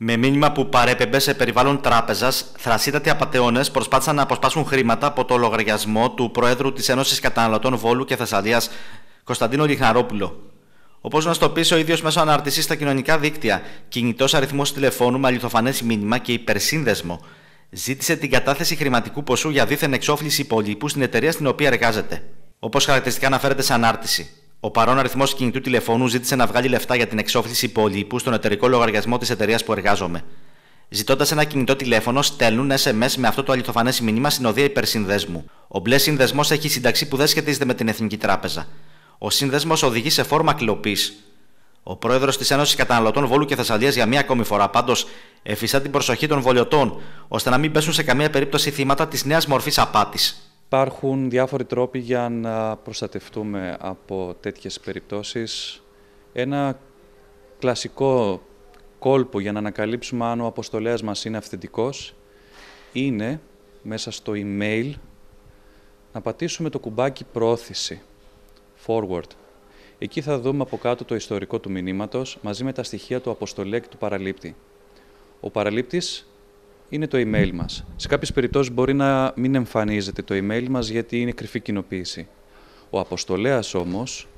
Με μήνυμα που παρέπεμπε σε περιβάλλον τράπεζας, θρασίτατοι απαταιώνες προσπάθησαν να αποσπάσουν χρήματα από το λογαριασμό του Προέδρου της Ένωσης Καταναλωτών Βόλου και Θεσσαλίας, Κωνσταντίνο Λιχναρόπουλο. Όπως να στο ο ίδιος μέσω αναρτησή στα κοινωνικά δίκτυα, κινητός αριθμός τηλεφώνου με αληθοφανές μήνυμα και υπερσύνδεσμο, ζήτησε την κατάθεση χρηματικού ποσού για δίθεν εξόφληση υπολείπου στην εταιρεία στην οποία εργάζεται. Όπως χαρακτηριστικά αναφέρεται σε ανάρτηση. Ο παρόν αριθμός κινητού τηλεφώνου ζήτησε να βγάλει λεφτά για την εξόφληση υπόλοιπου στον εταιρικό λογαριασμό της εταιρείας που εργάζομαι. Ζητώντας ένα κινητό τηλέφωνο, στέλνουν SMS με αυτό το αληθοφανές μήνυμα συνοδεία υπερσυνδέσμου. Ο μπλε σύνδεσμο έχει σύνταξη που δεν σχετίζεται με την Εθνική Τράπεζα. Ο σύνδεσμο οδηγεί σε φόρμα κλοπής. Ο πρόεδρος της Ένωσης Καταναλωτών Βόλου και Θεσσαλίας για μία ακόμη φορά πάντως εφιστά την προσοχή των βολιωτών, ώστε να μην πέσουν σε καμία περίπτωση θύματα της νέας μορφής απάτης. Υπάρχουν διάφοροι τρόποι για να προστατευτούμε από τέτοιες περιπτώσεις. Ένα κλασικό κόλπο για να ανακαλύψουμε αν ο αποστολέας μας είναι αυθεντικός είναι μέσα στο email να πατήσουμε το κουμπάκι πρόθεση, forward. Εκεί θα δούμε από κάτω το ιστορικό του μηνύματος μαζί με τα στοιχεία του αποστολέα και του παραλήπτη. Ο παραλήπτης είναι το email μας. Σε κάποιες περιπτώσεις μπορεί να μην εμφανίζεται το email μας γιατί είναι κρυφή κοινοποίηση. Ο αποστολέας όμως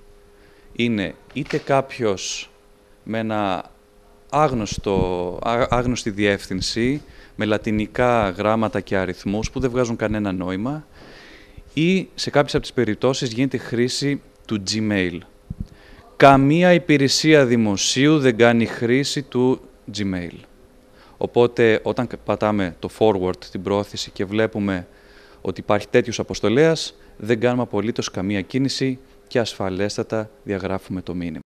είναι είτε κάποιος με ένα άγνωστο, άγνωστη διεύθυνση, με λατινικά γράμματα και αριθμούς που δεν βγάζουν κανένα νόημα ή σε κάποιες από τις περιπτώσεις γίνεται χρήση του Gmail. Καμία υπηρεσία δημοσίου δεν κάνει χρήση του Gmail. Οπότε όταν πατάμε το forward, την πρόθεση και βλέπουμε ότι υπάρχει τέτοιος αποστολέας, δεν κάνουμε απολύτως καμία κίνηση και ασφαλέστατα διαγράφουμε το μήνυμα.